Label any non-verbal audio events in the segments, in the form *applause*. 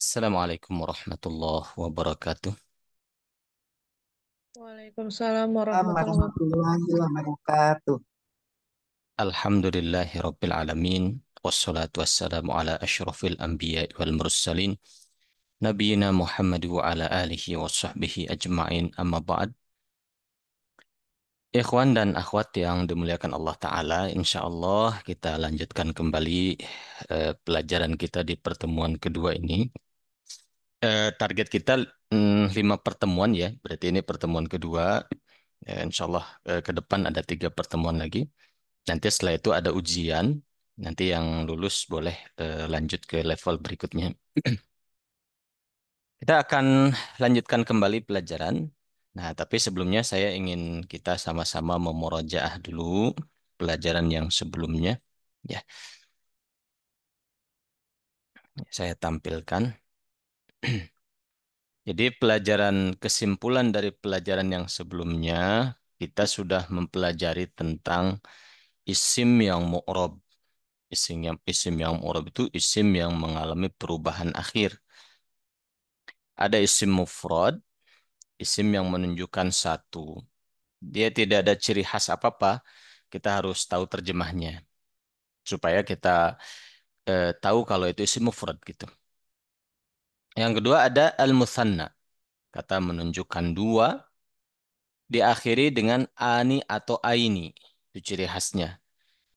Assalamualaikum warahmatullahi wabarakatuh. Waalaikumsalam warahmatullahi wabarakatuh. Alhamdulillahi rabbil alamin wassalatu wassalamu ala asyrafil anbiya wal mursalin nabiyina Muhammad wa ala alihi wa sahbihi ajma'in amma ba'd. Ikhwan dan akhwat yang dimuliakan Allah Ta'ala, insya Allah kita lanjutkan kembali eh, pelajaran kita di pertemuan kedua ini Eh, target kita mm, lima pertemuan ya. Berarti ini pertemuan kedua. Ya, insya Allah eh, ke depan ada tiga pertemuan lagi. Nanti setelah itu ada ujian. Nanti yang lulus boleh eh, lanjut ke level berikutnya. *clears throat* kita akan lanjutkan kembali pelajaran. Nah, tapi sebelumnya saya ingin kita sama-sama memurajaah dulu pelajaran yang sebelumnya. Ya, saya tampilkan. *clears throat* Jadi pelajaran kesimpulan dari pelajaran yang sebelumnya, kita sudah mempelajari tentang isim yang mu'rob. Isim yang, isim yang mu'rob itu isim yang mengalami perubahan akhir. Ada isim mufrad, isim yang menunjukkan satu. Dia tidak ada ciri khas apa-apa, kita harus tahu terjemahnya. Supaya kita eh, tahu kalau itu isim mufrad gitu. Yang kedua ada al-musanna. Kata menunjukkan dua. Diakhiri dengan ani atau aini. Itu ciri khasnya.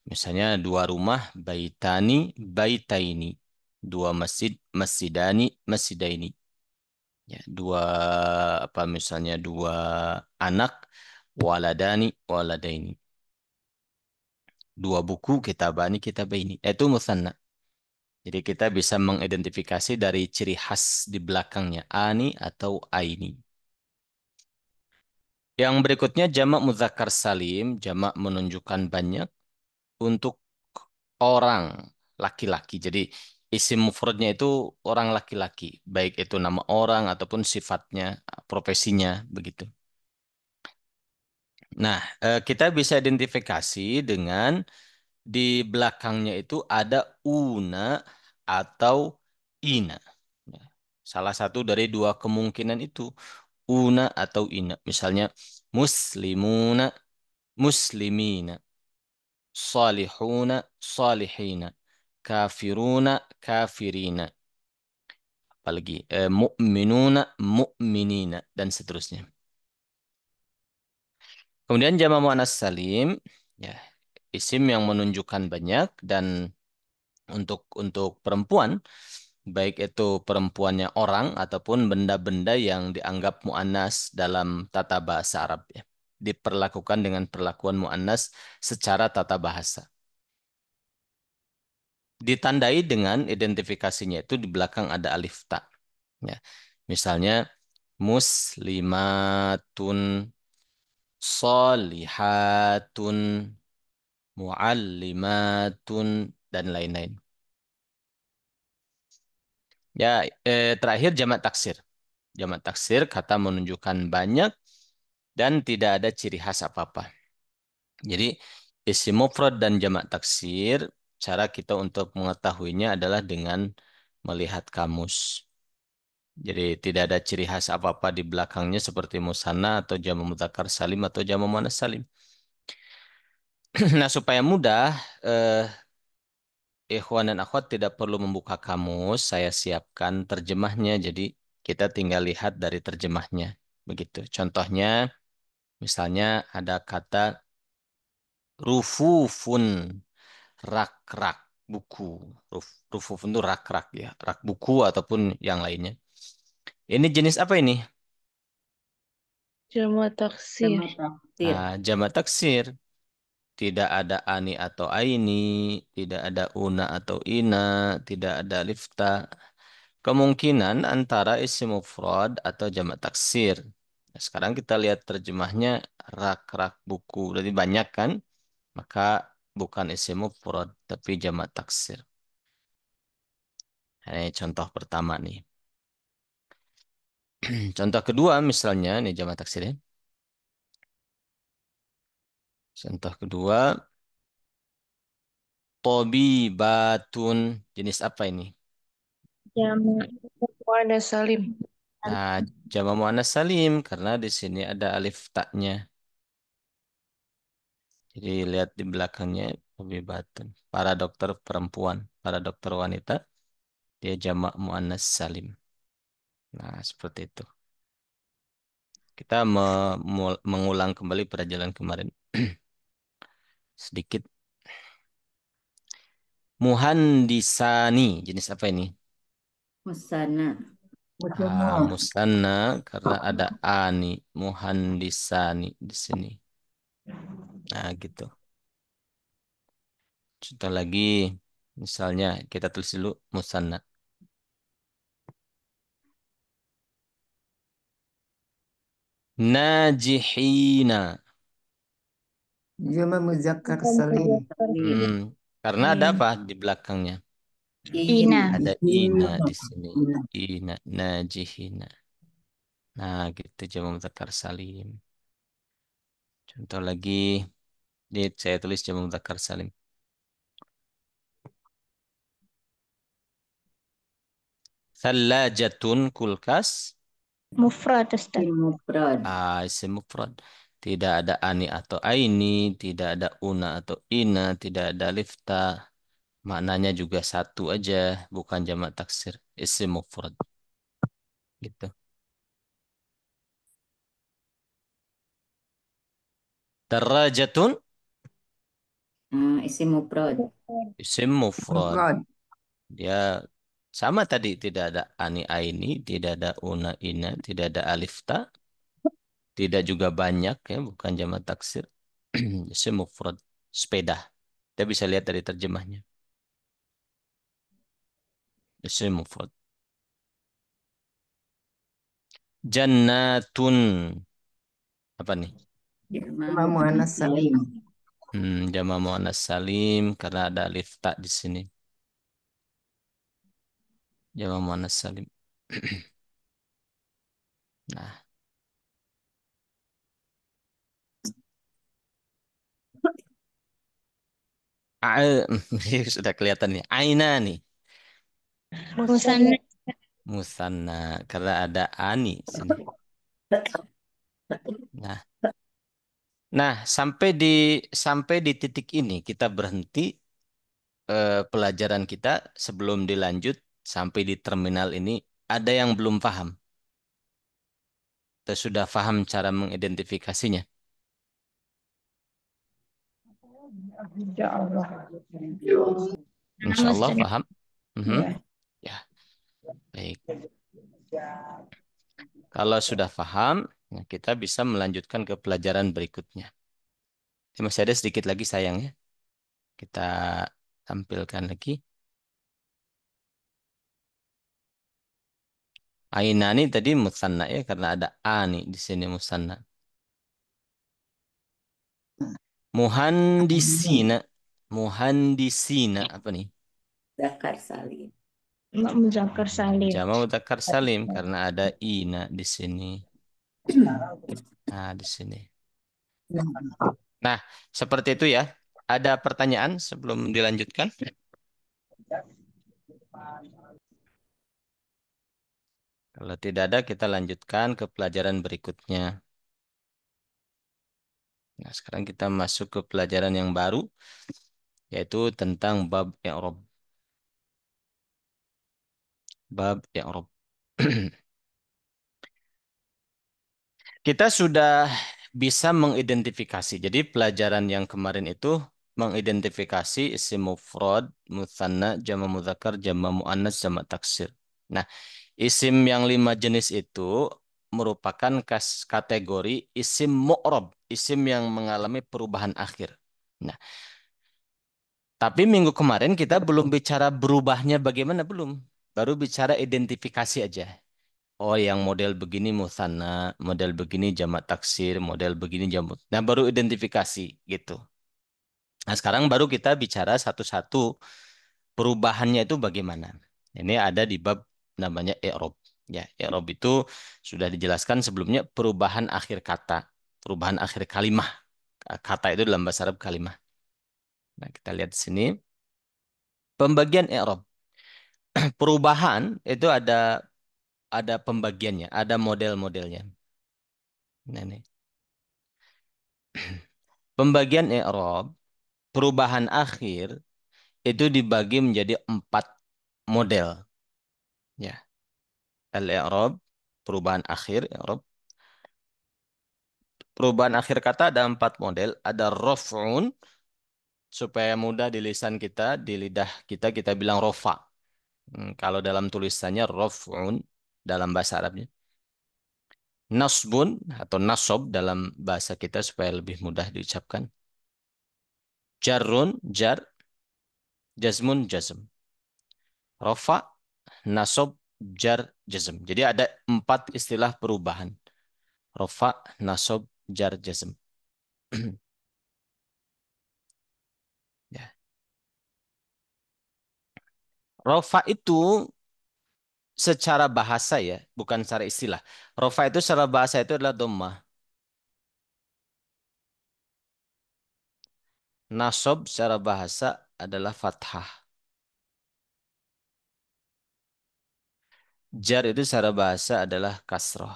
Misalnya dua rumah baitani baitaini. Dua masjid masjidani masjidaini. Ya, dua apa misalnya dua anak waladani waladaini. Dua buku kitabani kitabaini. Itu musanna. Jadi kita bisa mengidentifikasi dari ciri khas di belakangnya ani atau aini. Yang berikutnya jamak muzakkar salim, jamak menunjukkan banyak untuk orang laki-laki. Jadi isim mufradnya itu orang laki-laki, baik itu nama orang ataupun sifatnya, profesinya begitu. Nah, eh, kita bisa identifikasi dengan di belakangnya itu ada una atau ina. Ya, salah satu dari dua kemungkinan itu una atau ina. Misalnya muslimuna, muslimina, salihuna, salihina, kafiruna, kafirina. Apalagi eh, mu'minuna, mu'minina dan seterusnya. Kemudian jama mu'anas salim, ya, isim yang menunjukkan banyak dan untuk untuk perempuan baik itu perempuannya orang ataupun benda-benda yang dianggap muannas dalam tata bahasa Arab ya diperlakukan dengan perlakuan muannas secara tata bahasa ditandai dengan identifikasinya itu di belakang ada alif ta ya misalnya muslimatun salihatun muallimatun dan lain-lain. Ya, eh, terakhir jamak taksir. Jamak taksir kata menunjukkan banyak dan tidak ada ciri khas apa-apa. Jadi isim mufrad dan jamak taksir cara kita untuk mengetahuinya adalah dengan melihat kamus. Jadi tidak ada ciri khas apa-apa di belakangnya seperti musana atau jamu mutakar salim atau jamu mana salim. *clears throat* nah supaya mudah eh, ikhwan dan akhwat tidak perlu membuka kamus, saya siapkan terjemahnya. Jadi kita tinggal lihat dari terjemahnya. Begitu. Contohnya misalnya ada kata rufufun rak-rak buku. Ruf, rufufun itu rak-rak ya, rak buku ataupun yang lainnya. Ini jenis apa ini? Jama taksir. Jama taksir. Nah, jama taksir tidak ada ani atau aini, tidak ada una atau ina, tidak ada lifta. Kemungkinan antara isim mufrad atau jamak taksir. Nah, sekarang kita lihat terjemahnya rak-rak buku. udah banyak kan? Maka bukan isim mufrad tapi jamak taksir. Nah, ini contoh pertama nih. *clears throat* contoh kedua misalnya, ini jamak taksir ya. Contoh kedua. Tobi Batun Jenis apa ini? Jamak muannas salim. Nah, jamak muannas salim karena di sini ada alif taknya. Jadi lihat di belakangnya Tobi Batun. Para dokter perempuan, para dokter wanita dia jamak muannas salim. Nah, seperti itu. Kita mengulang kembali perjalanan kemarin. *clears throat* sedikit. Muhandisani, jenis apa ini? Musana. Ah, musana karena ada ani, muhandisani di sini. Nah, gitu. Contoh lagi, misalnya kita tulis dulu musanna. Najihina. Jama muzakkar salim. Hmm, karena ada hmm. apa di belakangnya? Ina. Ada ina di sini. Ina, najihina. Nah, gitu jama muzakkar salim. Contoh lagi, ini saya tulis jama muzakkar salim. Thalajatun kulkas. Mufrad, Ustaz. Mufrad. Ah, isim mufrad tidak ada ani atau aini, tidak ada una atau ina, tidak ada lifta. Maknanya juga satu aja, bukan jamak taksir, isim mufrad. Gitu. Darajatun hmm, isim mufrad. Isim mufrad. Dia sama tadi tidak ada ani aini, tidak ada una ina, tidak ada alifta, tidak juga banyak ya bukan jama taksir semufrad *clears throat* sepeda kita bisa lihat dari terjemahnya semufrad jannatun apa nih jama muannas salim hmm, jama muannas salim karena ada alif ta di sini jama muannas salim *clears throat* nah *laughs* sudah kelihatan nih. Aina nih. Musanna. Musanna. Karena ada ani sini. Nah. Nah, sampai di sampai di titik ini kita berhenti eh, pelajaran kita sebelum dilanjut sampai di terminal ini ada yang belum paham. Kita sudah paham cara mengidentifikasinya. Insya Allah. paham. Mm -hmm. ya. ya. Baik. Kalau sudah paham, kita bisa melanjutkan ke pelajaran berikutnya. Eh, masih ada sedikit lagi sayang ya. Kita tampilkan lagi. Aina Ainani tadi musanna ya karena ada ani di sini musanna. Muhandisina. Muhandisina apa nih? Zakar Salim. Muzakkar mm, Salim. Jama Muzakkar Salim karena ada ina di sini. *clears throat* Nah, di sini. Nah, seperti itu ya. Ada pertanyaan sebelum dilanjutkan? Kalau tidak ada, kita lanjutkan ke pelajaran berikutnya. Nah, sekarang kita masuk ke pelajaran yang baru, yaitu tentang bab i'rab. Bab i'rab. *clears throat* kita sudah bisa mengidentifikasi. Jadi pelajaran yang kemarin itu mengidentifikasi isim mufrad, mutsanna, jama mudzakkar, jama muannats, jama taksir. Nah, isim yang lima jenis itu merupakan kas kategori isim mu'rob, isim yang mengalami perubahan akhir. Nah, tapi minggu kemarin kita belum bicara berubahnya bagaimana belum, baru bicara identifikasi aja. Oh, yang model begini musana, model begini jamak taksir, model begini jamut. Nah, baru identifikasi gitu. Nah, sekarang baru kita bicara satu-satu perubahannya itu bagaimana. Ini ada di bab namanya Eropa. Ya, i'rab ya itu sudah dijelaskan sebelumnya perubahan akhir kata, perubahan akhir kalimah. Kata itu dalam bahasa Arab kalimah. Nah, kita lihat di sini pembagian i'rab. Ya, *clears throat* perubahan itu ada ada pembagiannya, ada model-modelnya. Nah, ini. *clears throat* Pembagian i'rab, ya, perubahan akhir itu dibagi menjadi empat model. Ya al-i'rab, perubahan akhir i'rab. Perubahan akhir kata ada empat model, ada raf'un supaya mudah di lisan kita, di lidah kita kita bilang rofa. Hmm, kalau dalam tulisannya raf'un dalam bahasa Arabnya. Nasbun atau nasob dalam bahasa kita supaya lebih mudah diucapkan. Jarun, jar. Jazmun, jazm. Rofa, nasob, jar, jazm. Jadi ada empat istilah perubahan. Rofa, nasob, jar, jazm. *clears throat* ya. Rofa itu secara bahasa ya, bukan secara istilah. Rofa itu secara bahasa itu adalah doma. Nasob secara bahasa adalah fathah. Jar itu secara bahasa adalah kasroh.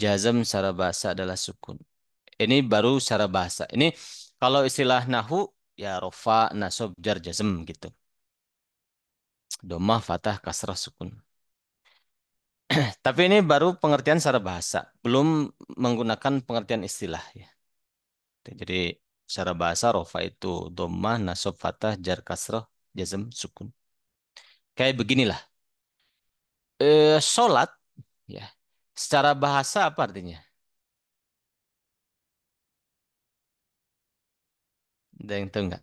Jazam secara bahasa adalah sukun. Ini baru secara bahasa. Ini kalau istilah nahu ya rofa, nasob, jar, jazam gitu. Domah, fatah, kasroh sukun. *clears throat* Tapi ini baru pengertian secara bahasa, belum menggunakan pengertian istilah ya. Jadi secara bahasa rofa itu domah, nasob, fatah, jar, kasroh jazam, sukun kayak beginilah. Eh, sholat, ya, secara bahasa apa artinya? Ada yang tahu nggak?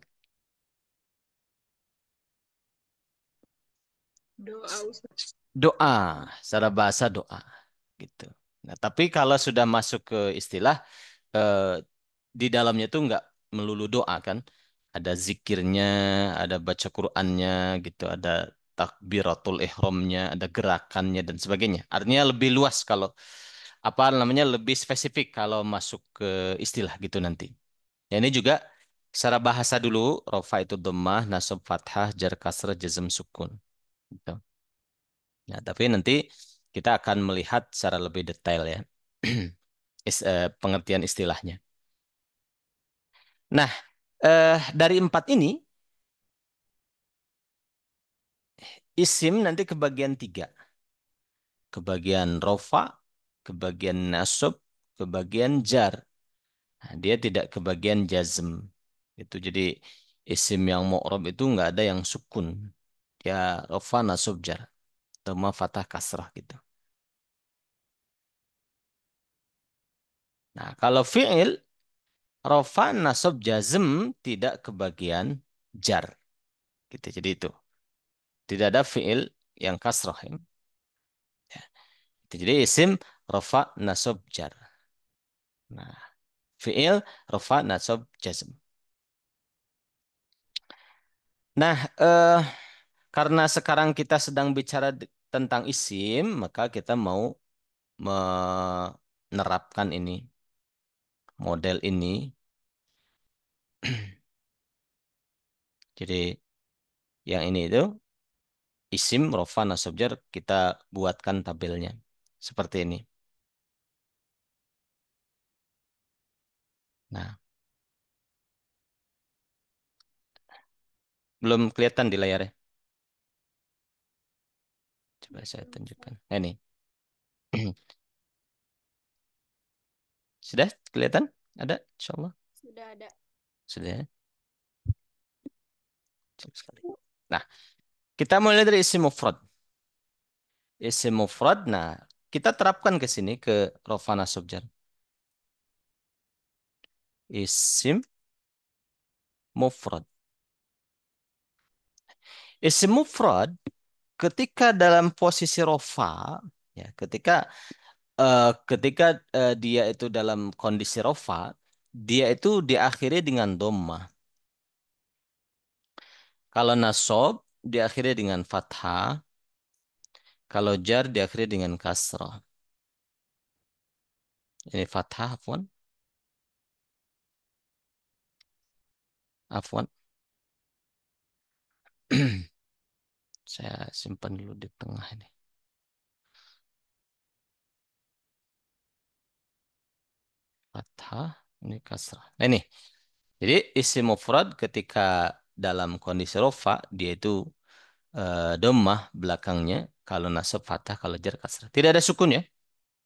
Doa. Doa, secara bahasa doa, gitu. Nah, tapi kalau sudah masuk ke istilah eh, di dalamnya tuh nggak melulu doa kan? Ada zikirnya, ada baca Qur'annya gitu, ada takbiratul ihramnya, ada gerakannya dan sebagainya. Artinya lebih luas kalau apa namanya lebih spesifik kalau masuk ke istilah gitu nanti. Ya, ini juga secara bahasa dulu rofa itu domah, nasab fathah, jar kasrah, jazm sukun. Gitu. Ya, tapi nanti kita akan melihat secara lebih detail ya *clears throat* Is, eh, pengertian istilahnya. Nah, eh, dari empat ini Isim nanti kebagian tiga. Kebagian rofa, kebagian nasub, kebagian jar. Nah, dia tidak kebagian jazm. Itu jadi isim yang mu'rob itu nggak ada yang sukun. Ya rofa nasub, jar. Tema fatah kasrah gitu. Nah, kalau fi'il rofa nasab jazm tidak kebagian jar. Gitu, jadi itu tidak ada fiil yang kasrah. Ya. Jadi isim rafa nasab jar. Nah, fiil rafa nasab jazm. Nah, eh, karena sekarang kita sedang bicara tentang isim, maka kita mau menerapkan ini model ini. *clears throat* Jadi yang ini itu isim rofa nasab jar kita buatkan tabelnya seperti ini. Nah. Belum kelihatan di layar ya? Coba saya tunjukkan. Nah, ini. *clears throat* Sudah kelihatan? Ada? Insya Allah. Sudah ada. Sudah. Ya. sekali. Nah, kita mulai dari isim mufrad. Isim mufrad, nah kita terapkan ke sini ke Rofana Subjar. Isim mufrad. Isim mufrad ketika dalam posisi rofa, ya ketika uh, ketika uh, dia itu dalam kondisi rofa, dia itu diakhiri dengan Doma. Kalau nasob diakhiri dengan fathah. Kalau jar diakhiri dengan kasrah. Ini fathah, afwan. Afwan. *clears throat* Saya simpan dulu di tengah ini. Fathah, ini kasrah. Nah, ini. Jadi isi mufrad ketika dalam kondisi rofa dia itu e, domah belakangnya kalau nasab fathah kalau jar kasrah tidak ada sukun ya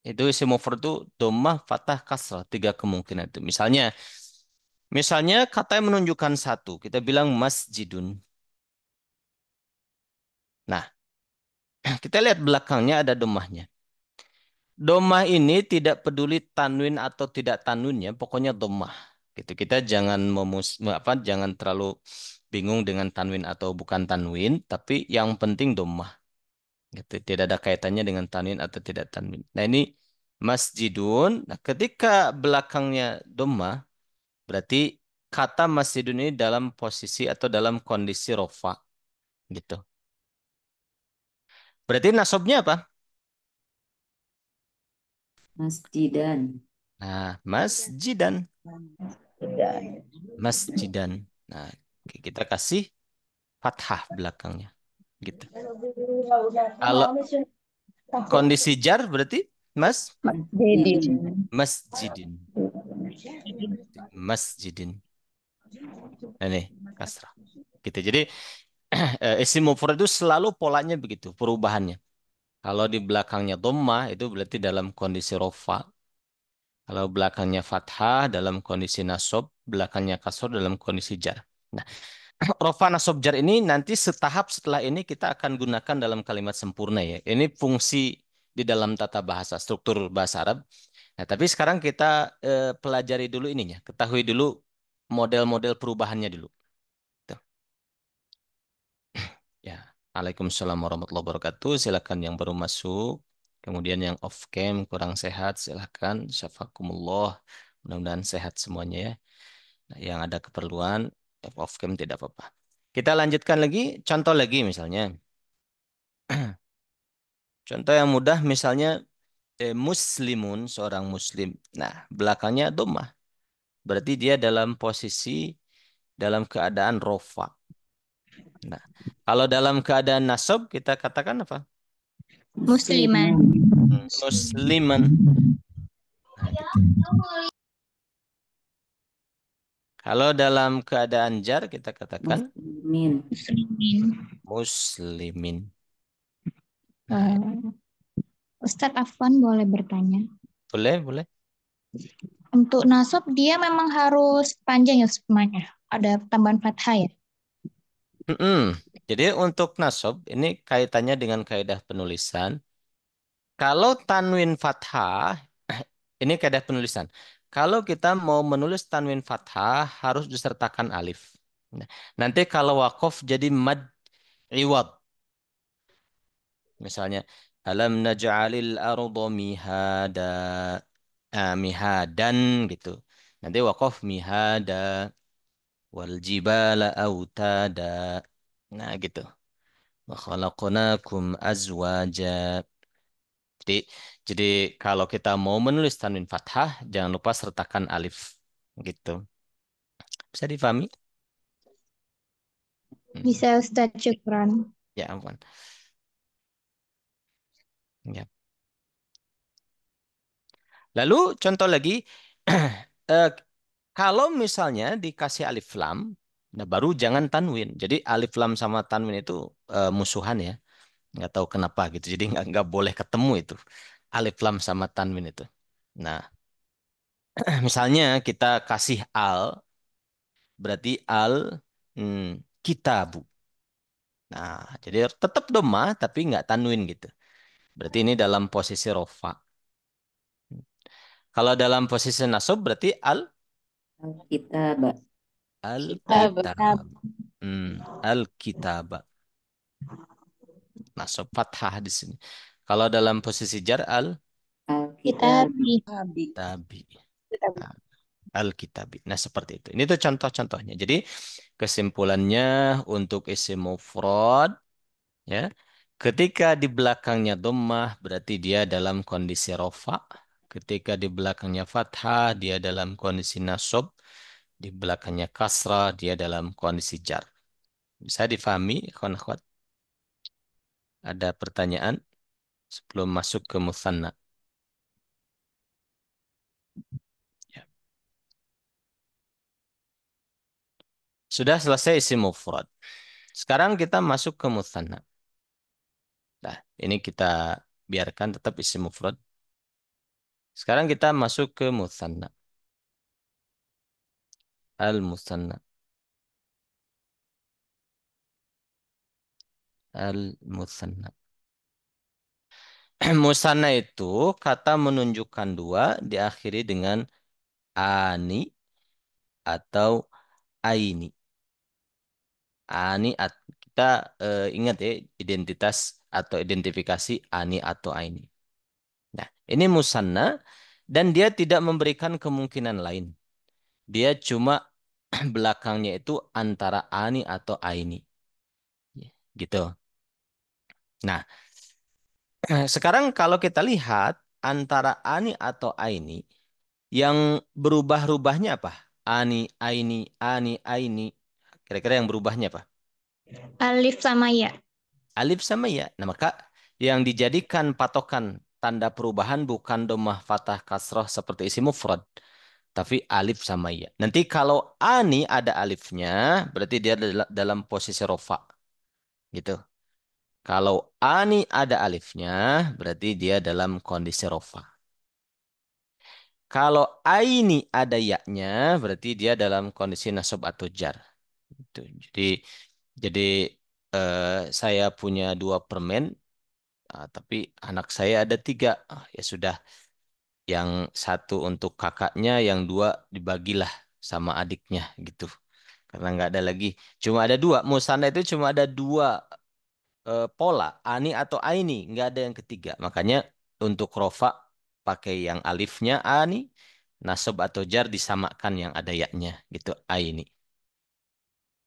itu semover itu domah fatah kasrah tiga kemungkinan itu misalnya misalnya kata yang menunjukkan satu kita bilang masjidun nah *clears throat* kita lihat belakangnya ada domahnya domah ini tidak peduli tanwin atau tidak tanwinnya pokoknya domah gitu kita jangan memus apa jangan terlalu bingung dengan tanwin atau bukan tanwin tapi yang penting domah gitu tidak ada kaitannya dengan tanwin atau tidak tanwin nah ini masjidun nah ketika belakangnya domah berarti kata masjidun ini dalam posisi atau dalam kondisi rofa gitu berarti nasobnya apa masjidan Nah, masjidan. Masjidan. Nah, kita kasih fathah belakangnya. Gitu. Kalau kondisi jar berarti mas masjidin. Masjidin. Masjidin. Nah, ini kasrah. Gitu. Jadi *clears throat* eh, isim mufrad itu selalu polanya begitu perubahannya. Kalau di belakangnya dhamma itu berarti dalam kondisi rofa. Kalau belakangnya fathah dalam kondisi nasob, belakangnya kasur dalam kondisi jar. Nah, *clears throat* rofa nasob jar ini nanti setahap setelah ini kita akan gunakan dalam kalimat sempurna ya. Ini fungsi di dalam tata bahasa, struktur bahasa Arab. Nah, tapi sekarang kita eh, pelajari dulu ininya, ketahui dulu model-model perubahannya dulu. Tuh. *clears throat* Ya, Waalaikumsalam warahmatullahi wabarakatuh. Silakan yang baru masuk. Kemudian yang off cam kurang sehat silahkan syafakumullah. Mudah-mudahan sehat semuanya ya. Nah, yang ada keperluan eh, off cam tidak apa-apa. Kita lanjutkan lagi contoh lagi misalnya. *clears throat* contoh yang mudah misalnya eh, muslimun seorang muslim. Nah, belakangnya domah. Berarti dia dalam posisi dalam keadaan rofa. Nah, kalau dalam keadaan nasab kita katakan apa? Musliman. Musliman. Kalau dalam keadaan jar kita katakan muslimin. Muslimin. Uh, Ustadz Afwan boleh bertanya? Boleh, boleh. Untuk nasab dia memang harus panjang ya semuanya. Ada tambahan fathah ya? Mm -mm. Jadi untuk nasab ini kaitannya dengan kaidah penulisan. Kalau tanwin fathah *clears throat* ini kaidah penulisan. Kalau kita mau menulis tanwin fathah harus disertakan alif. Nah, nanti kalau wakof jadi mad iwad. Misalnya alam naj'alil arda mihada miha eh, mihadan gitu. Nanti wakof mihada wal jibala autada Nah, gitu. Makhalaqunakum azwaja. Jadi, jadi kalau kita mau menulis tanwin fathah, jangan lupa sertakan alif. Gitu. Bisa difahami? Hmm. Bisa Ustaz Cukran. Ya ampun. Ya. Lalu contoh lagi, *clears throat* eh, kalau misalnya dikasih alif lam, Nah, baru jangan tanwin. Jadi alif lam sama tanwin itu uh, musuhan ya. Nggak tahu kenapa gitu. Jadi nggak, nggak boleh ketemu itu. Alif lam sama tanwin itu. Nah, *clears throat* misalnya kita kasih al, berarti al hmm, kitabu. Nah, jadi tetap doma tapi nggak tanwin gitu. Berarti ini dalam posisi rofa. Kalau dalam posisi nasob berarti al kitab. Al-kitab. Hmm, al-kitab. Masuk nah, fathah di sini. Kalau dalam posisi jar al kitabi. Al-kitabi. Nah, seperti itu. Ini tuh contoh-contohnya. Jadi kesimpulannya untuk isim mufrad ya. Ketika di belakangnya domah berarti dia dalam kondisi rofa. Ketika di belakangnya fathah dia dalam kondisi nasab di belakangnya kasra, dia dalam kondisi jar. Bisa difahami, kawan kawan Ada pertanyaan sebelum masuk ke musanna? Ya. Sudah selesai isi mufrad. Sekarang kita masuk ke musanna. Nah, ini kita biarkan tetap isi mufrad. Sekarang kita masuk ke musanna. المثنى المثنى Musanna itu kata menunjukkan dua diakhiri dengan ani atau aini. Ani at, kita uh, ingat ya identitas atau identifikasi ani atau aini. Nah, ini musanna dan dia tidak memberikan kemungkinan lain. Dia cuma *clears throat* belakangnya itu antara ani atau aini. Ya, gitu. Nah, *clears throat* sekarang kalau kita lihat antara ani atau aini yang berubah-rubahnya apa? Ani, aini, ani, aini. Kira-kira yang berubahnya apa? Alif sama ya. Alif sama ya. Nah, maka yang dijadikan patokan tanda perubahan bukan domah fatah kasroh seperti isi mufrad tapi alif sama ya. Nanti kalau ani ada alifnya, berarti dia dalam posisi rofa. Gitu. Kalau ani ada alifnya, berarti dia dalam kondisi rofa. Kalau aini ada yaknya, berarti dia dalam kondisi nasab atau jar. Gitu. Jadi jadi eh, saya punya dua permen, ah, tapi anak saya ada tiga. Ah, ya sudah yang satu untuk kakaknya, yang dua dibagilah sama adiknya gitu. Karena nggak ada lagi. Cuma ada dua. Musana itu cuma ada dua e, pola. Ani atau Aini. Nggak ada yang ketiga. Makanya untuk rofa pakai yang alifnya Ani. Nasab atau jar disamakan yang ada yaknya gitu. Aini.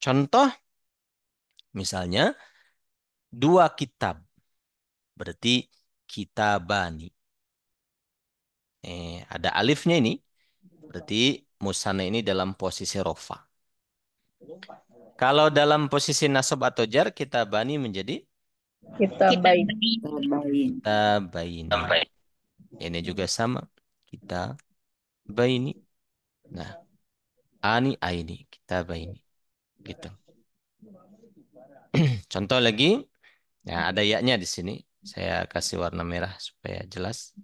Contoh. Misalnya. Dua kitab. Berarti kitabani eh, ada alifnya ini, berarti musana ini dalam posisi rofa. Kalau dalam posisi nasab atau jar, kita bani menjadi kita bayi Kita bayi nah, Ini juga sama. Kita baini. Nah, ani aini. Kita baini. Gitu. *clears throat* Contoh lagi. Nah, ada yaknya di sini. Saya kasih warna merah supaya jelas.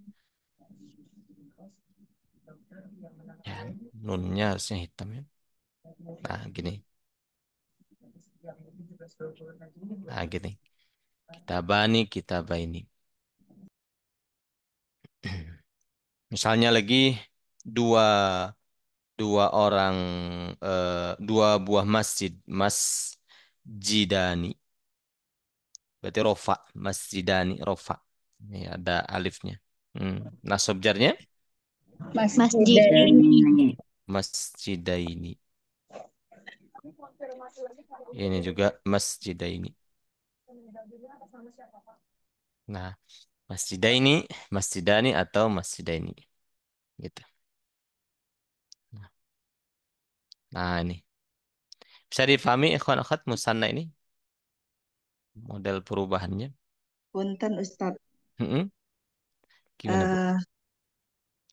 ya nunnya harusnya hitam ya nah gini nah gini kita bani kita baini *clears throat* misalnya lagi dua dua orang uh, dua buah masjid masjidani berarti rofa masjidani rofa ini ada alifnya hmm. nah subjarnya. Masjidaini. Masjidaini. Ini juga ini. Nah, ini, Masjidaini, ini atau ini, Gitu. Nah. nah, ini. Bisa difahami ikhwan akhwat musanna ini? Model perubahannya. Punten Ustaz. Hmm -hmm. Gimana, uh,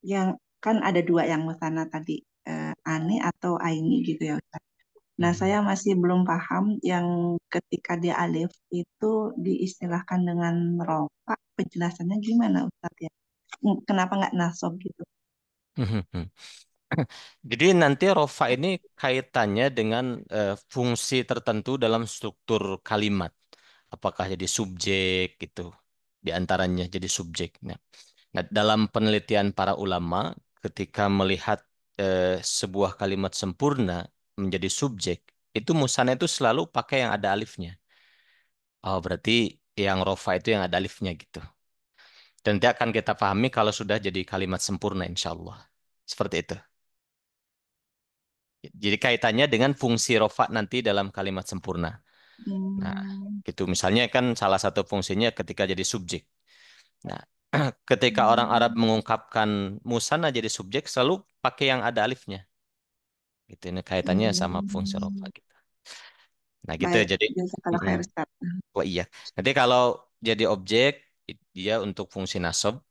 yang kan ada dua yang mesana tadi uh, eh, Ani atau Aini gitu ya Ustaz. Nah hmm. saya masih belum paham yang ketika dia alif itu diistilahkan dengan rofa penjelasannya gimana Ustaz ya? Hmm, kenapa nggak nasob gitu? *laughs* Jadi nanti rofa ini kaitannya dengan uh, fungsi tertentu dalam struktur kalimat. Apakah jadi subjek gitu? Di antaranya jadi subjeknya. Nah Nah, dalam penelitian para ulama, ketika melihat eh, sebuah kalimat sempurna menjadi subjek, itu musana itu selalu pakai yang ada alifnya. Oh, berarti yang rofa itu yang ada alifnya gitu. Dan nanti akan kita pahami kalau sudah jadi kalimat sempurna insya Allah. Seperti itu. Jadi kaitannya dengan fungsi rofa nanti dalam kalimat sempurna. Nah, hmm. gitu misalnya kan salah satu fungsinya ketika jadi subjek. Nah, *clears throat* ketika orang Arab mengungkapkan musana jadi subjek selalu pakai yang ada alifnya. Gitu ini kaitannya sama fungsi hmm. rofa gitu. Nah, gitu Jadi Wah oh, iya. Nanti kalau jadi objek dia untuk fungsi nasab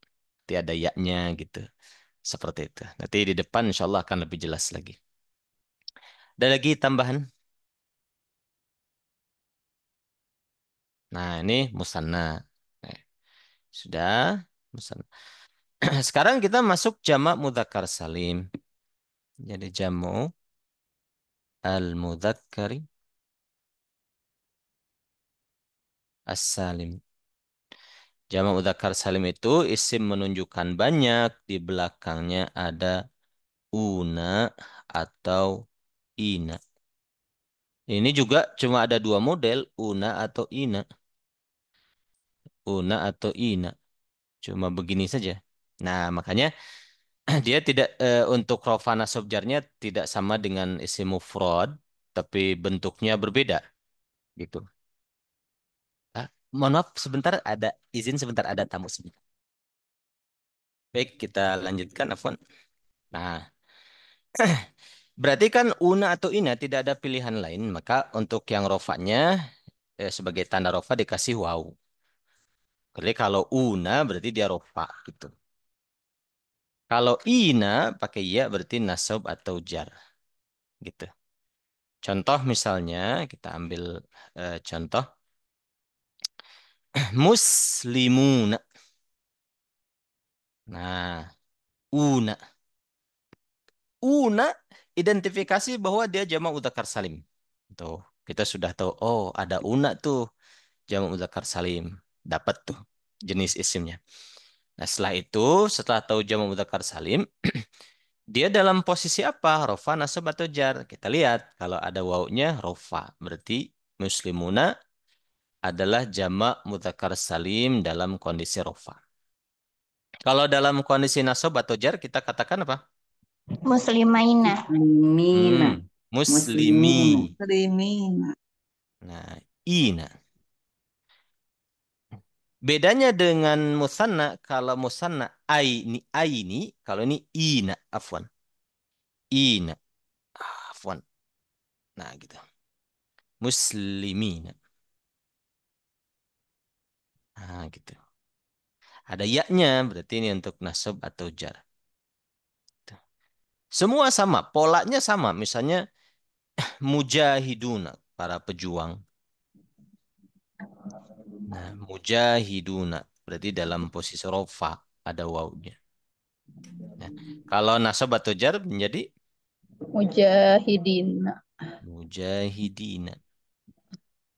tiada ada yaknya gitu. Seperti itu. Nanti di depan insya Allah akan lebih jelas lagi. Ada lagi tambahan? Nah, ini musanna. Sudah. *clears throat* Sekarang kita masuk jamak mudzakkar salim. Jadi jamu al mudakari as-salim. Jamak salim itu isim menunjukkan banyak, di belakangnya ada una atau ina. Ini juga cuma ada dua model, una atau ina una atau ina. Cuma begini saja. Nah, makanya *clears throat* dia tidak e, untuk rofa subjarnya tidak sama dengan isim mufrad, tapi bentuknya berbeda. Gitu. Ah, mohon maaf sebentar ada izin sebentar ada tamu sebentar. Baik, kita lanjutkan Afwan. Nah, *clears throat* berarti kan una atau ina tidak ada pilihan lain, maka untuk yang rofanya eh, sebagai tanda rofa dikasih wow. Berarti kalau una berarti dia rofa gitu. Kalau ina pakai ya berarti nasab atau jar. Gitu. Contoh misalnya kita ambil uh, contoh *clears throat* muslimuna. Nah, una. Una identifikasi bahwa dia jama' mudzakkar salim. Tuh, kita sudah tahu oh ada una tuh jama' mudzakkar salim. Dapat tuh jenis isimnya. Nah, setelah itu, setelah tahu jamu mudzakkar salim, *clears throat* dia dalam posisi apa? Rofa nasab atau jar? Kita lihat kalau ada wawunya rofa berarti muslimuna adalah jamak mudzakkar salim dalam kondisi rofa. Kalau dalam kondisi nasab atau jar kita katakan apa? Muslimaina. Muslimina. Hmm, muslimi. Muslimina. Nah, ina. Bedanya dengan musanna kalau musanna aini aini kalau ini ina afwan. Ina afwan. Nah, gitu. Muslimina. Nah, gitu. Ada yaknya berarti ini untuk nasab atau jar. Gitu. Semua sama, polanya sama. Misalnya *clears throat* mujahiduna, para pejuang. Nah, mujahiduna berarti dalam posisi rofa ada wawnya. Nah, kalau nasab atau jar menjadi mujahidina. Mujahidina.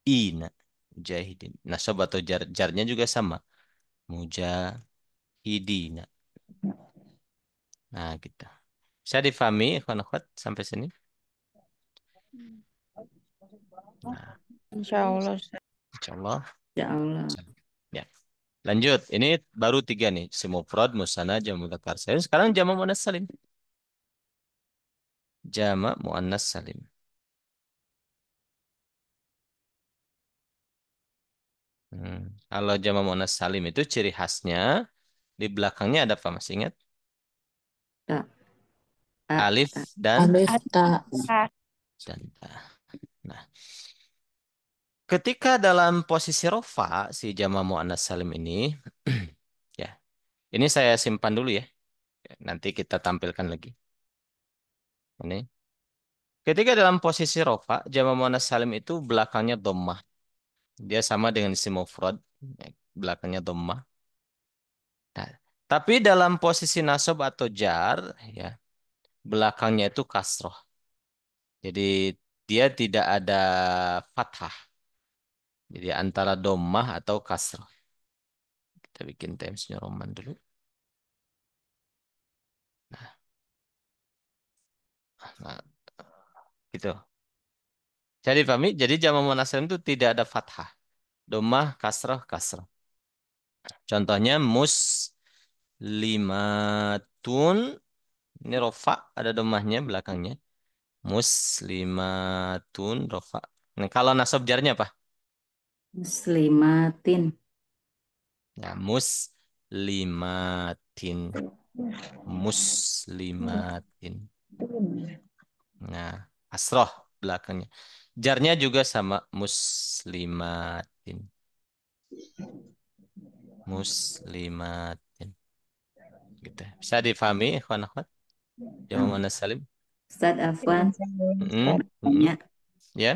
Ina. Mujahidin. Nasab atau jar jarnya juga sama. Mujahidina. Nah, kita. Gitu. saya difahami, ikhwan sampai sini? Nah. insyaallah Allah. Ya Allah. Ya. Lanjut, ini baru tiga nih. Simufrod, musana, jamu Dakar. Sekarang Jamu muannas salim. Jama muannas salim. Hmm. Kalau jama muannas salim itu ciri khasnya di belakangnya ada apa masih ingat? Alif dan Alif ta. dan Nah, ketika dalam posisi rofa si jama muannas salim ini *clears throat* ya. Ini saya simpan dulu ya. ya. Nanti kita tampilkan lagi. Ini. Ketika dalam posisi rofa, jama muannas salim itu belakangnya domah Dia sama dengan simofrod ya, belakangnya domah Nah, tapi dalam posisi nasob atau jar ya, belakangnya itu kasroh. Jadi dia tidak ada fathah. Jadi antara domah atau kasrah. Kita bikin timesnya Roman dulu. Nah. nah gitu. Jadi Fahmi, jadi jamaah munasalim itu tidak ada fathah. Domah, kasrah, kasrah. Contohnya mus muslimatun. Ini rofa, ada domahnya belakangnya. Muslimatun rofa. Nah, kalau nasab jarnya apa? Muslimatin. Ya, muslimatin. Muslimatin. Nah, asroh belakangnya. Jarnya juga sama muslimatin. Muslimatin. Gitu. Bisa difahami, ikhwan akhwat? Ya, mana Salim. Ustaz Afwan. Mm -hmm. hmm. Ya. Yeah.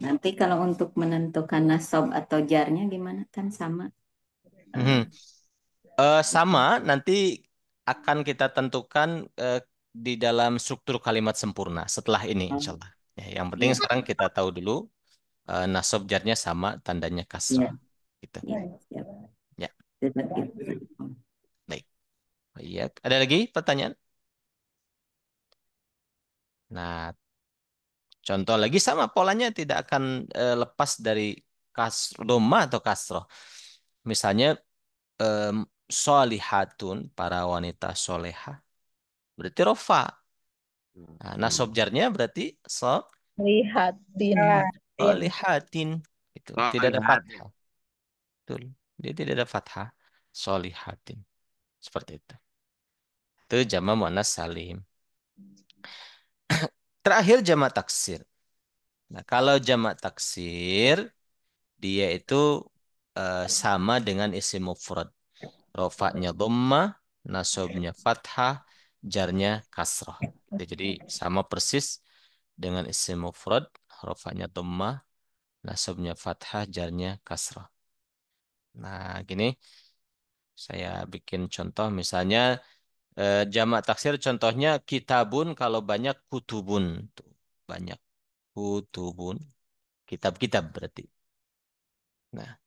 Nanti kalau untuk menentukan nasab atau jarnya gimana kan sama? Hmm. Uh, sama nanti akan kita tentukan uh, di dalam struktur kalimat sempurna setelah ini oh. insyaallah. Ya, yang penting ya. sekarang kita tahu dulu uh, nasab jarnya sama tandanya kasrah. Iya. Gitu. Iya, iya. Ya. Gitu. Ya, ya. ya. Baik. ada lagi pertanyaan? Nah, Contoh lagi sama polanya tidak akan uh, lepas dari kas doma atau kasro. Misalnya um, solihatun para wanita soleha berarti rofa. Nah, hmm. nasob jarnya berarti so lihatin. Solihatin. Itu oh, ah, tidak ada fathah. Betul. Dia tidak ada fathah. Solihatin. Seperti itu. Itu jama mana salim. Terakhir jamak taksir. Nah, kalau jamak taksir dia itu uh, sama dengan isim mufrad. Rafa'nya dhamma, nasobnya fathah, jarnya kasrah. Jadi sama persis dengan isim mufrad, rafa'nya dhamma, nasobnya fathah, jarnya kasrah. Nah, gini saya bikin contoh misalnya E, jamak taksir contohnya kitabun kalau banyak kutubun. Tuh, banyak kutubun. Kitab-kitab berarti. Nah.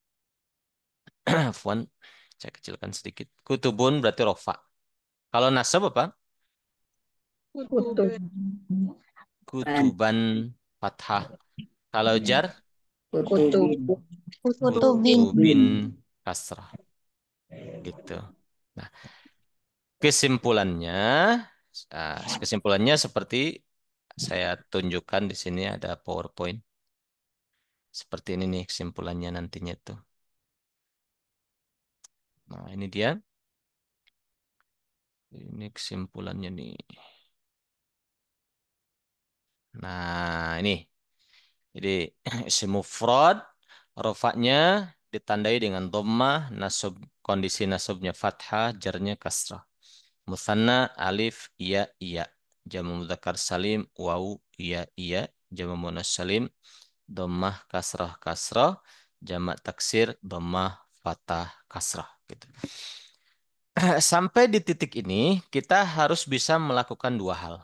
*clears throat* fun saya kecilkan sedikit. Kutubun berarti rofa. Kalau nasab apa? Kutub. Kutuban fathah. Kalau hmm. jar? kutubun Kutubin kasrah. Gitu. Nah, Kesimpulannya, ah, kesimpulannya seperti saya tunjukkan di sini ada PowerPoint. Seperti ini nih kesimpulannya nantinya itu. Nah, ini dia. Ini kesimpulannya nih. Nah, ini. Jadi *clears throat* semu fraud rofaknya ditandai dengan dhamma, nasub kondisi nasubnya fathah, jarnya kasrah. Musanna alif ya iya. Jamu mudzakkar salim wau ya iya. Jamu Munas salim domah kasrah kasrah. Jamak taksir domah fatah kasrah. Gitu. *clears throat* Sampai di titik ini kita harus bisa melakukan dua hal.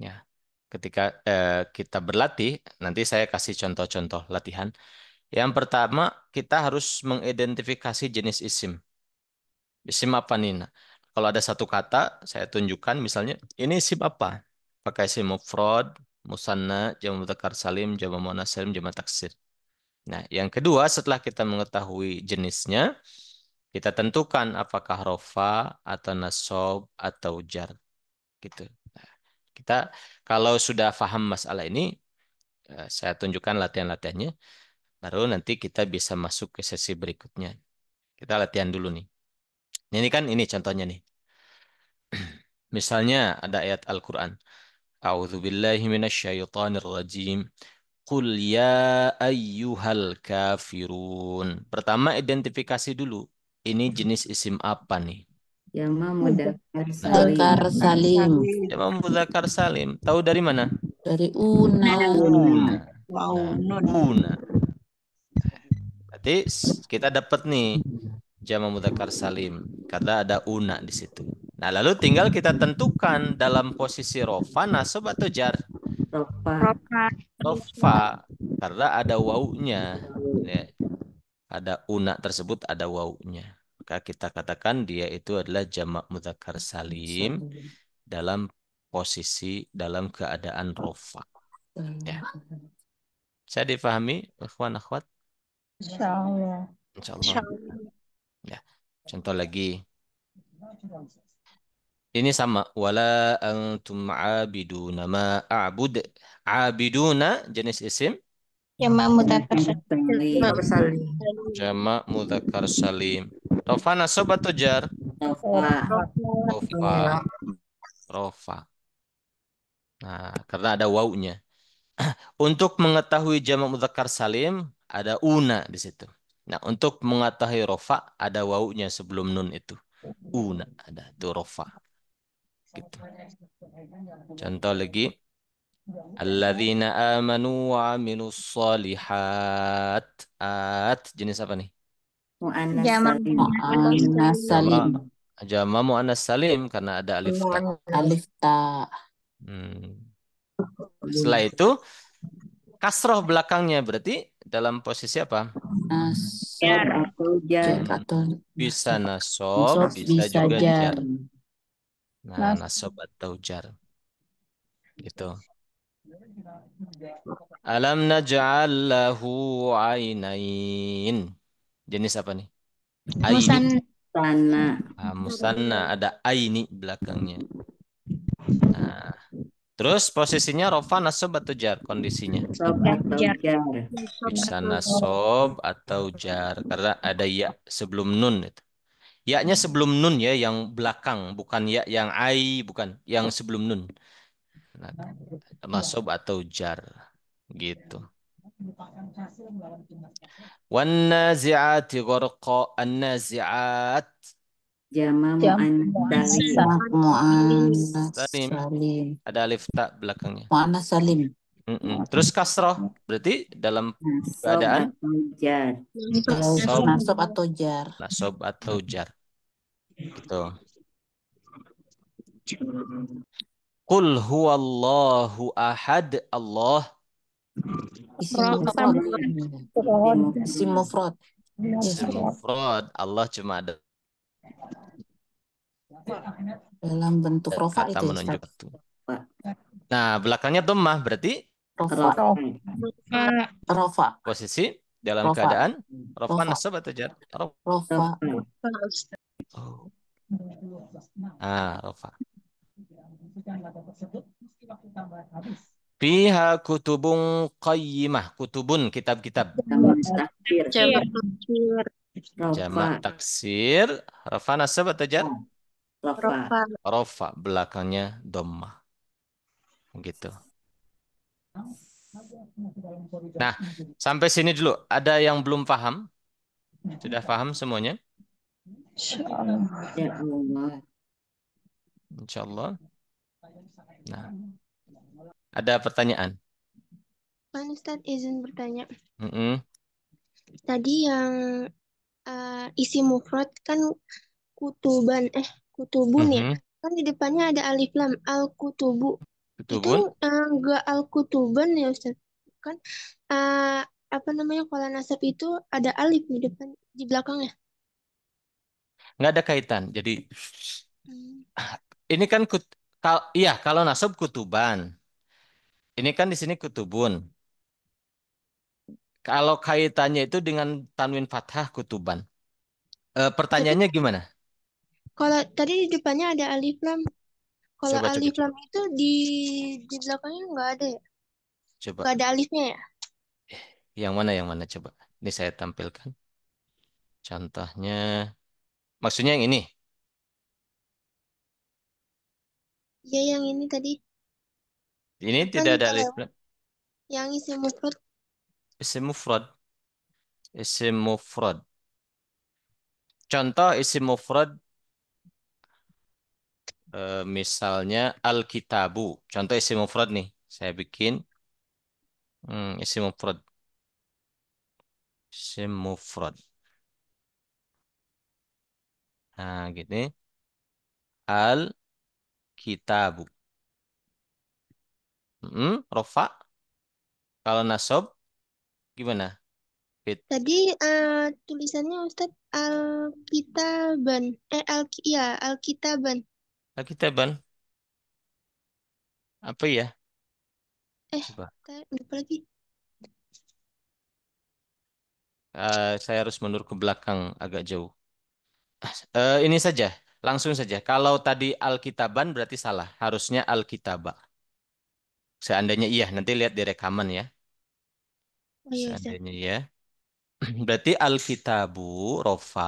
Ya, ketika eh, kita berlatih, nanti saya kasih contoh-contoh latihan. Yang pertama, kita harus mengidentifikasi jenis isim. Isim apa nih? kalau ada satu kata saya tunjukkan misalnya ini SIM apa? Pakai SIM mufrad, musanna, jama mudzakkar salim, jama muannas salim, jama taksir. Nah, yang kedua setelah kita mengetahui jenisnya, kita tentukan apakah rofa atau nasob atau jar. Gitu. Nah, kita kalau sudah paham masalah ini, eh, saya tunjukkan latihan-latihannya, baru nanti kita bisa masuk ke sesi berikutnya. Kita latihan dulu nih. Ini kan ini contohnya nih. Misalnya ada ayat Al-Quran. A'udzu billahi minasyaitonir rajim. Qul ya ayyuhal kafirun. Pertama identifikasi dulu. Ini jenis isim apa nih? Jama mudakar salim. salim. Jama mudakar salim. Tahu dari mana? Dari una. Una. Una. una. Berarti kita dapat nih jama mudakar salim karena ada una di situ. Nah, lalu tinggal kita tentukan dalam posisi rofa nasab atau jar. Rofa. Rofa karena ada wau-nya Ya. Ada una tersebut ada wau nya. Maka kita katakan dia itu adalah jamak mudakar salim dalam posisi dalam keadaan rofa. Hmm. Ya. Saya difahami, akhwan akhwat? Insyaallah. Insyaallah. Insya Contoh lagi. Ini sama. Wala antum abiduna ma a'bud. Abiduna jenis isim. Jama' ya, mudhakar salim. Jama' mudhakar salim. Rofa nasob atau jar? Rofa. Rofa. Nah, karena ada nya. *clears throat* Untuk mengetahui jama' mudhakar salim ada una di situ. Nah, untuk mengetahui rofa ada nya sebelum nun itu. Mm-hmm. Una ada itu rofa. Gitu. Contoh lagi. Mm-hmm. Alladzina amanu wa aminu salihat At jenis apa nih? Mu'annas salim. Jama mu'annas salim karena ada alif ta. Alif ta. Hmm. Setelah itu kasroh belakangnya berarti dalam posisi apa? Nasab atau jar bisa nasob, bisa, bisa juga jar. jar. Nah, nasob atau jar. Gitu. Alam naj'al lahu ainain. Jenis apa nih? Aini. Musanna. Ah, musanna ada aini belakangnya. Nah, Terus posisinya rofa nasob atau jar kondisinya? Bisa nasob atau jar karena ada ya sebelum nun itu. Yaknya sebelum nun ya yang belakang bukan ya yang ai bukan yang sebelum nun. Nah, nasob atau jar gitu. Wan naziati gharqa an naziat Jama Mu'anas Salim. Salim. Ada alif tak belakangnya. Mu'anas Salim. Mm -mm. Terus kasroh berarti dalam Nasob keadaan jar. Nasob atau jar. Nasob atau jar. Gitu. Qul huwallahu ahad Allah Isim mufrad. Isim mufrad. Allah cuma ada dalam bentuk rofa itu menunjuk. Ya, Nah, belakangnya mah berarti rofa. Rofa. Posisi dalam rofa. keadaan rofa, rofa. nasab atau jar? Rofa. Oh. Ah, rofa. pihak kutubun qayyimah. Kutubun, kitab-kitab. Jamak taksir. Jamak taksir. Rafa nasab atau jar? Rofa. Rofa belakangnya doma, gitu. Nah, sampai sini dulu. Ada yang belum paham? Sudah paham semuanya? Insya Allah. Nah, ada pertanyaan? Pak Ustaz izin bertanya. Mm -hmm. Tadi yang uh, isi mufrad kan kutuban eh kutubun ya. Mm -hmm. Kan di depannya ada alif lam al-kutubu. Kutubun? Itu enggak eh, al-kutuban ya Ustaz. Kan uh, apa namanya kalau nasab itu ada alif di depan di belakangnya. nggak ada kaitan. Jadi hmm. ini kan kut kal iya kalau nasab kutuban. Ini kan di sini kutubun. Kalau kaitannya itu dengan tanwin fathah kutuban. E, pertanyaannya gimana? Kalau tadi di depannya ada alif lam. Kalau alif lam itu di di belakangnya nggak ada ya? Coba. Nggak ada alifnya ya? Eh, yang mana yang mana coba? Ini saya tampilkan. Contohnya, maksudnya yang ini. ya yang ini tadi. Ini tidak ada alif lam. yang isim mufrad. Isim mufrad. Isim mufrad. Contoh isim mufrad Eh, misalnya alkitabu, Contoh isim mufrad nih. Saya bikin hmm, isim mufrad. Isim mufrad. Nah, gini. Al-kitabu. Hmm, rofa. Kalau nasob, gimana? Fit. Tadi uh, tulisannya Ustadz Alkitaban. Eh, al ya, Alkitaban teban? apa ya? Eh, Coba. lupa lagi. uh, saya harus mundur ke belakang agak jauh. uh, ini saja, langsung saja. Kalau tadi Alkitaban berarti salah. Harusnya Alkitaba. Seandainya iya, nanti lihat di rekaman ya. Oh iya, Seandainya iya. *clears throat* Berarti Alkitabu, Rofa.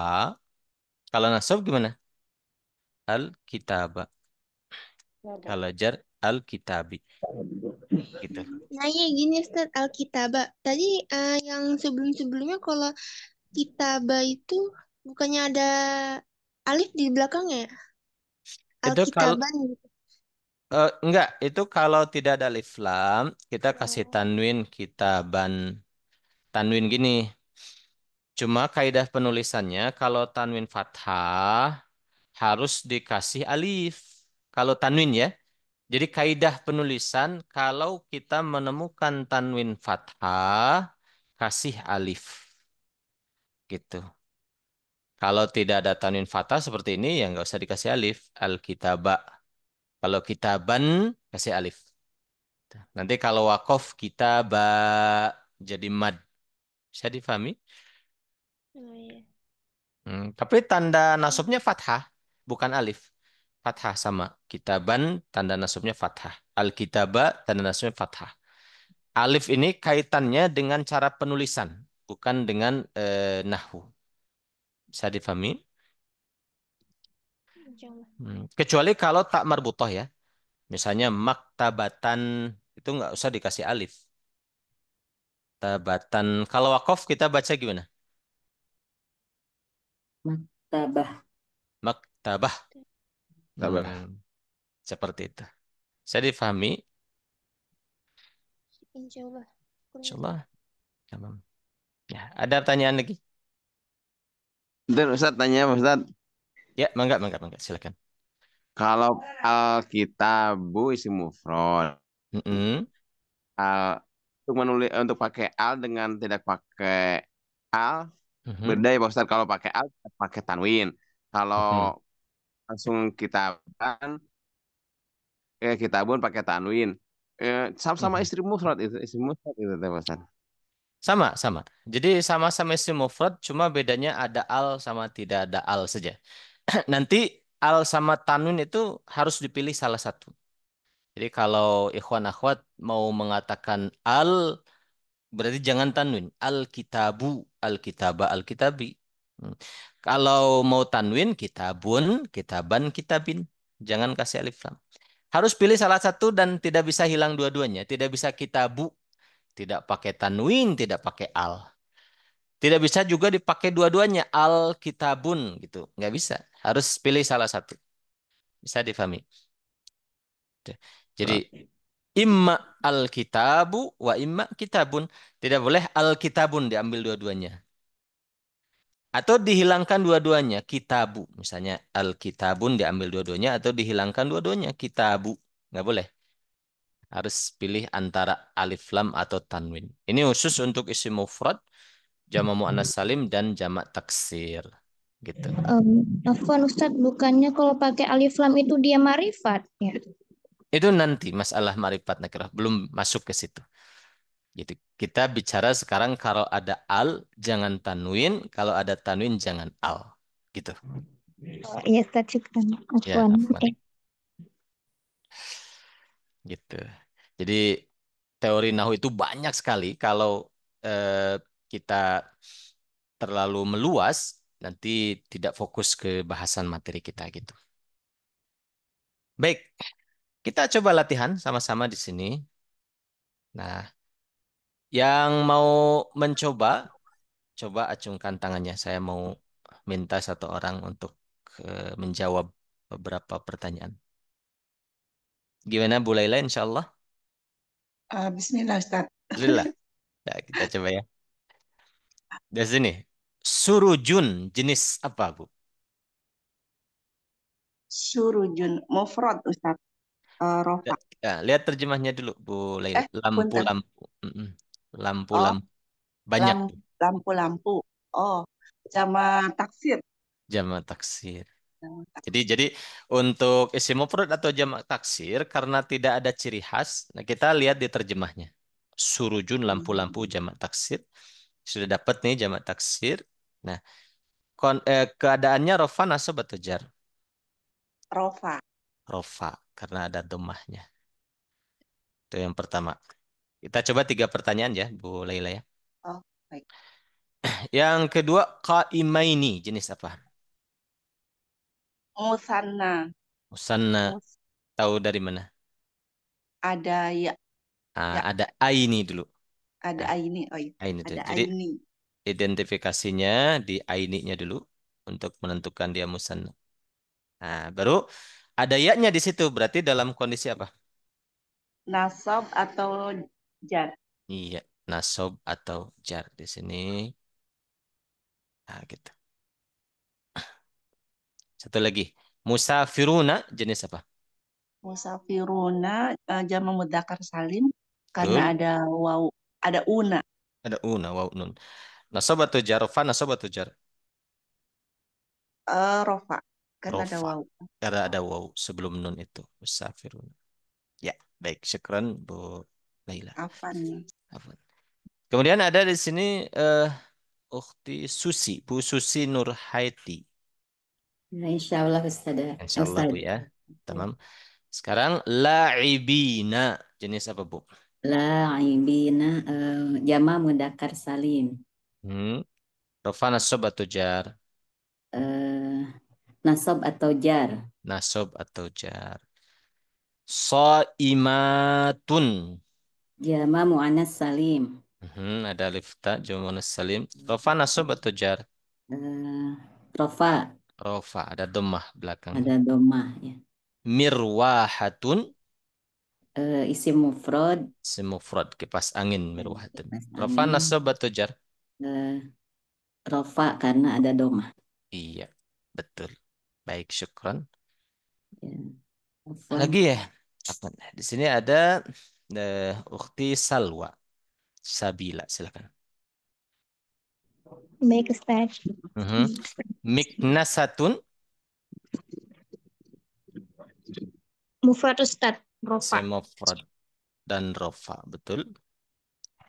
Kalau nasab gimana? al-kitaba. Belajar al-kitabi. Gitu. Nah, ya gini Ustaz, al-kitaba. Tadi uh, yang sebelum-sebelumnya kalau kitaba itu bukannya ada alif di belakang ya? Al-kitaban gitu. Uh, enggak, itu kalau tidak ada alif lam, kita kasih oh. tanwin kitaban. Tanwin gini. Cuma kaidah penulisannya kalau tanwin fathah harus dikasih alif. Kalau tanwin ya. Jadi kaidah penulisan kalau kita menemukan tanwin fathah kasih alif. Gitu. Kalau tidak ada tanwin fathah seperti ini ya nggak usah dikasih alif. Alkitaba. Kalau kitaban kasih alif. Nanti kalau wakof kita kitaba jadi mad. Bisa difahami? Oh, iya. hmm, tapi tanda nasabnya fathah bukan alif. Fathah sama. Kitaban tanda nasibnya fathah. Al-kitaba tanda nasibnya fathah. Alif ini kaitannya dengan cara penulisan, bukan dengan eh, nahwu. Bisa difahami? Hmm, kecuali kalau tak marbutoh ya. Misalnya maktabatan itu nggak usah dikasih alif. Tabatan. Kalau wakof kita baca gimana? Maktabah tabah. Tabah. Hmm, seperti itu. Saya difahami? insyaallah insyaallah Insya Ya, ada pertanyaan lagi? Bentar, Ustaz, tanya Ustaz. Ya, mangga, mangga, mangga. Silakan. Kalau Alkitabu isi mufrad. Mm -hmm. Al untuk menulis untuk pakai al dengan tidak pakai al mm -hmm. beda ya Pak Ustaz. Kalau pakai al pakai tanwin. Kalau mm -hmm langsung kitaban eh kitabun pakai tanwin eh, sama sama mm-hmm. istri mufrad itu istri mufrad itu tebasan sama sama jadi sama sama istri mufrad cuma bedanya ada al sama tidak ada al saja *clears throat* nanti al sama tanwin itu harus dipilih salah satu jadi kalau ikhwan akhwat mau mengatakan al berarti jangan tanwin al kitabu al kitaba al kitabi Hmm. Kalau mau tanwin kita kita bun, ban, kita kitabin. Jangan kasih alif lam. Harus pilih salah satu dan tidak bisa hilang dua-duanya. Tidak bisa kita kitabu, tidak pakai tanwin, tidak pakai al. Tidak bisa juga dipakai dua-duanya al kita bun gitu. Nggak bisa. Harus pilih salah satu. Bisa difahami. Jadi imma al kitabu wa imma kitabun. Tidak boleh al kitabun diambil dua-duanya. Atau dihilangkan dua-duanya, kitabu. Misalnya al-kitabun diambil dua-duanya atau dihilangkan dua-duanya, kitabu. Nggak boleh. Harus pilih antara alif lam atau tanwin. Ini khusus untuk isi mufrad, jama mu'anas salim, dan jamak taksir. Gitu. Um, Afwan Ustaz, bukannya kalau pakai alif lam itu dia marifat ya? Itu nanti masalah marifat nakirah. Belum masuk ke situ. Gitu. Kita bicara sekarang kalau ada al jangan tanwin, kalau ada tanwin jangan al. Gitu. Oh, iya, kan. ya, Afwan. Ya, okay. Gitu. Jadi teori nahu itu banyak sekali. Kalau eh, kita terlalu meluas, nanti tidak fokus ke bahasan materi kita gitu. Baik, kita coba latihan sama-sama di sini. Nah, yang mau mencoba, coba acungkan tangannya. Saya mau minta satu orang untuk eh, menjawab beberapa pertanyaan. Gimana Bu Laila insya Allah? Uh, ah, Bismillah Ustaz. Bismillah. *laughs* Ya, kita coba ya. Di sini. Surujun jenis apa Bu? Surujun mufrad Ustaz. Uh, eh, rofa. Ya, ya, lihat terjemahnya dulu Bu Laila. Eh, lampu lampu. Mm -mm. Lampu-lampu. Banyak. lampu-lampu. Oh, oh jama taksir. Jama taksir. Jadi jadi untuk isim mufrad atau jama taksir karena tidak ada ciri khas, nah kita lihat di terjemahnya. Surujun lampu-lampu hmm. jama taksir. Sudah dapat nih jama taksir. Nah, eh, keadaannya rofa nasab atau jar? Rofa. Rofa karena ada domahnya. Itu yang pertama. Kita coba tiga pertanyaan ya, Bu Laila ya. Oh, baik. *clears throat* Yang kedua, qaimaini jenis apa? Musanna. Musanna. Tahu dari mana? Ada ya. Ah, ya. ada aini dulu. Ada nah, aini. Oh iya. Aini ada Jadi aini. identifikasinya di aininya dulu untuk menentukan dia musanna. Nah, baru ada yaknya di situ. Berarti dalam kondisi apa? Nasab atau jar. Iya, nasob atau jar di sini. Nah, gitu. *clears throat* Satu lagi, musafiruna jenis apa? Musafiruna uh, eh, jamak mudzakkar salim karena ada wau, ada una. Ada una, wau nun. Nasob atau jar, fa nasob atau jar? Uh, rofa karena ada wau. Karena ada wau sebelum nun itu, musafiruna. Ya, baik, syukran Bu Laila. Afan. Afan. Kemudian ada di sini uh, eh, Ukti Susi, Bu Susi Haiti. Nah, insya Allah Ustada. Insya Allah Bu ya. Tamam. Sekarang la'ibina. Jenis apa Bu? La'ibina uh, jama mudakar salim. Hmm. Rofa nasob atau jar? Uh, nasob atau jar. Nasob atau jar. So'imatun. Jama ya, mu'anas salim. Hmm, ada alif ta jama mu'anas salim. Rofa nasab atau jar? Uh, rofa. Rofa, ada domah belakang. Ada domah ya. Mirwahatun. Uh, isim mufrad. Isim mufrad, kipas angin mirwahatun. Rofa nasab atau jar? Uh, rofa karena ada domah. Iya, betul. Baik, syukron. Ya. Lagi ya? Apa? Di sini ada eh, Ukti Salwa Sabila, silakan. Make Ustaz. Mm -hmm. Miknasatun. Mufrad Ustaz, Rofa. Mufrad dan Rofa, betul.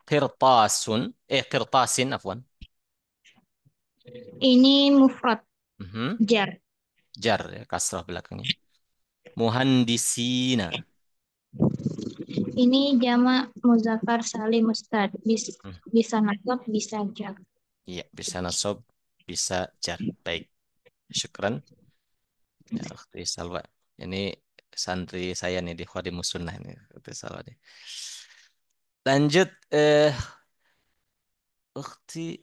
Kirtasun, eh kirtasin, afwan. Ini mufrad. Mm -hmm. Jar. Jar, ya, kasrah belakangnya. Muhandisina. Ini jama muzakar salim Mustad bisa hmm. Bisa nasab, bisa jar. Iya, bisa nasab, bisa jar. Baik. Syukran. Ya, Ukti Salwa. Ini santri saya nih di Khadi Musunnah ini. Ukti Salwa nih. Lanjut. Eh, Ukti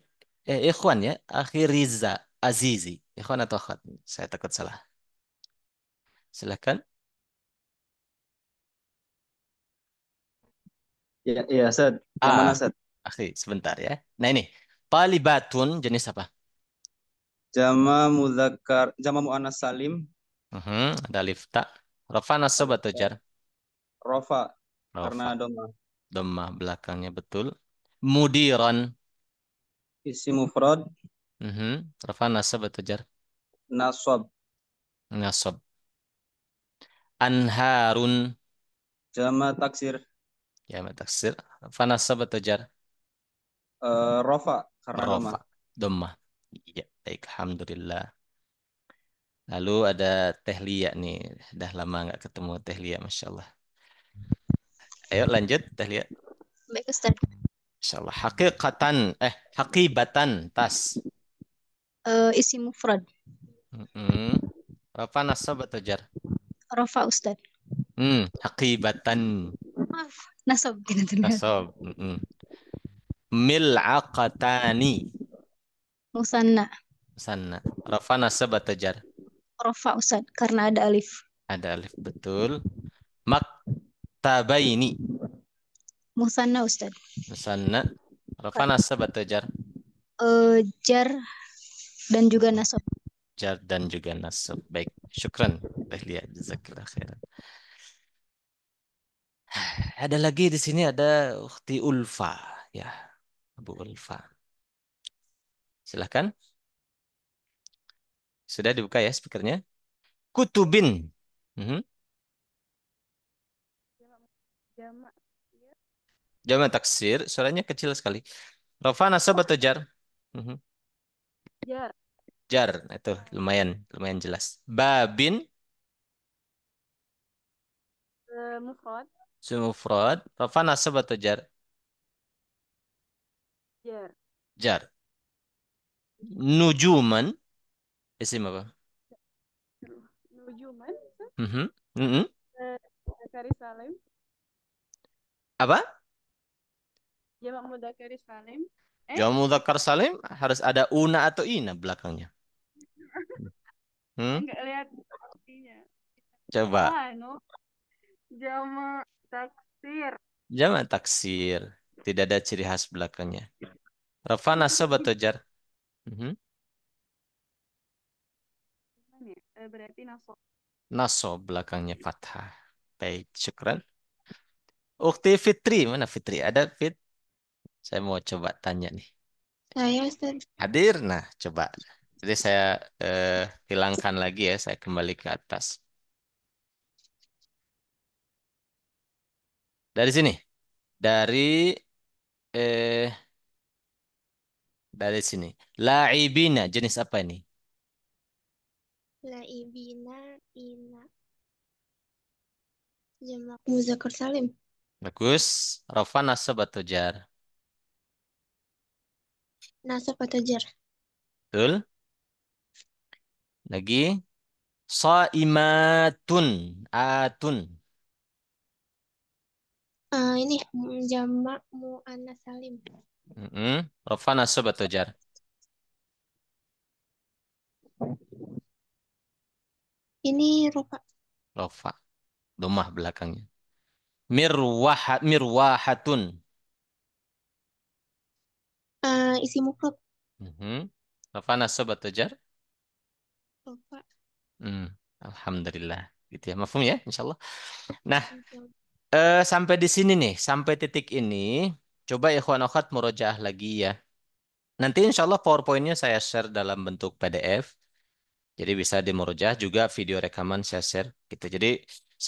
eh, Ikhwan ya. akhir Riza Azizi. Ikhwan atau akhwat? Saya takut salah. Silakan. Ya, ya set. Yang mana, set? Ah, set? oke, sebentar ya. Nah ini, talibatun jenis apa? Jama muzakkar, jama muannas salim, -huh. Mhm, ada alif ta. Rafa nasab atau jar? Rafa. karena Rafa. doma. belakangnya betul. Mudiran. Isi mufrad Mhm, Rafa nasab atau jar? nasab, Nasab. Anharun. jama taksir, جامع تكسير فانا السبت تجار Uh, rofa, karena rofa domah Ya, baik alhamdulillah lalu ada teh nih dah lama nggak ketemu teh masya Allah ayo lanjut teh Baik Ustaz. masya Allah hakikatan eh hakibatan tas Eh, isi mufrad. Mm-mm. Rafa nasab atau jar? Rafa Ustaz. Hmm, hakibatan. Maaf. Nasab gitu, gitu. Nasab. Mil'aqatani. Musanna. Musanna. Rafa nasab atau jar? Rafa Ustaz, karena ada alif. Ada alif, betul. Maktabaini. Musanna Ustaz. Musanna. Rafa nasab atau jar? Uh, jar dan juga nasab. Jar dan juga nasab. Baik, syukran. lihat. jazakallah khairan. Ada lagi di sini ada Ukti Ulfa, ya. Abu Ulfa. Silahkan. Sudah dibuka ya speakernya. Kutubin. Mm -hmm. Jamak. taksir. Suaranya kecil sekali. Rafa nasab atau jar? Mhm. Jar. Jar. Itu lumayan. Lumayan jelas. Babin mufrad اسم mufrad rafa nasab atau jar jar jar nujuman isim apa nujuman mhm mhm Zakari Salim apa jamak mudzakkar salim eh? jamak mudzakkar salim harus ada una atau ina belakangnya *laughs* hmm? Enggak lihat Coba. Ah, no. Jama taksir. Jama taksir. Tidak ada ciri khas belakangnya. Rafa nasab atau jar? Mm ya? -hmm. Eh, berarti nasob. Nasab belakangnya fathah. Baik, syukran. Ukti Fitri, mana Fitri? Ada Fit? Saya mau coba tanya nih. Saya Ustaz. Hadir, nah coba. Jadi saya eh, hilangkan lagi ya, saya kembali ke atas. Dari sini. Dari eh dari sini. Laibina jenis apa ini? Laibina ina. Jamak muzakkar salim. Bagus. Rafa nasab atau jar? Nasab atau jar? Betul. Lagi. Saimatun atun. Uh, ini jamak mu'annas salim. Mm -hmm. Rofa nasab atau jar? Ini rofa. Rofa. Domah belakangnya. Mirwahat, mirwahatun. Uh, isi mufrad. Mm-hmm. Mm -hmm. Rofa nasab atau jar? Rofa. Hmm. Alhamdulillah. Gitu ya. Mafum ya, insya Allah. Nah, Uh, sampai di sini nih, sampai titik ini, coba ikhwan akhwat murojaah lagi ya. Nanti insya Allah PowerPoint-nya saya share dalam bentuk PDF. Jadi bisa di murojaah juga video rekaman saya share gitu. Jadi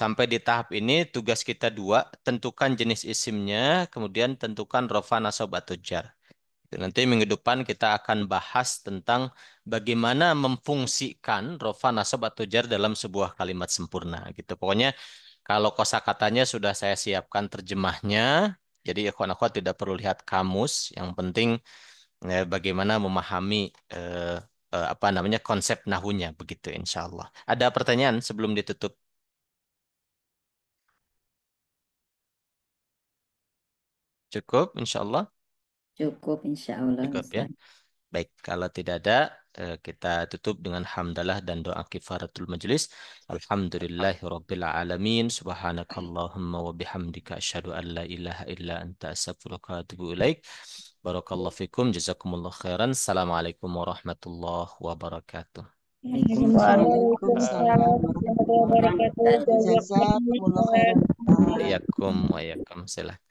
sampai di tahap ini tugas kita dua, tentukan jenis isimnya, kemudian tentukan rofa nasab atau jar. Gitu. Nanti minggu depan kita akan bahas tentang bagaimana memfungsikan rofa nasab atau jar dalam sebuah kalimat sempurna gitu. Pokoknya kalau kosakatanya sudah saya siapkan terjemahnya, jadi ikhwan akhwat tidak perlu lihat kamus, yang penting eh, bagaimana memahami eh, eh, apa namanya konsep nahunya begitu insya Allah. Ada pertanyaan sebelum ditutup? Cukup insya Allah? Cukup insya Allah. Cukup ya. Baik, kalau tidak ada eh, kita tutup dengan hamdalah dan doa kifaratul majlis. Alhamdulillahirabbil alamin. Subhanakallahumma wa bihamdika asyhadu an la ilaha illa anta astaghfiruka wa atubu ilaik. Barakallahu fikum, jazakumullah khairan. Assalamualaikum warahmatullahi wabarakatuh. Waalaikumsalam warahmatullahi wabarakatuh. Jazakumullah khairan. Wa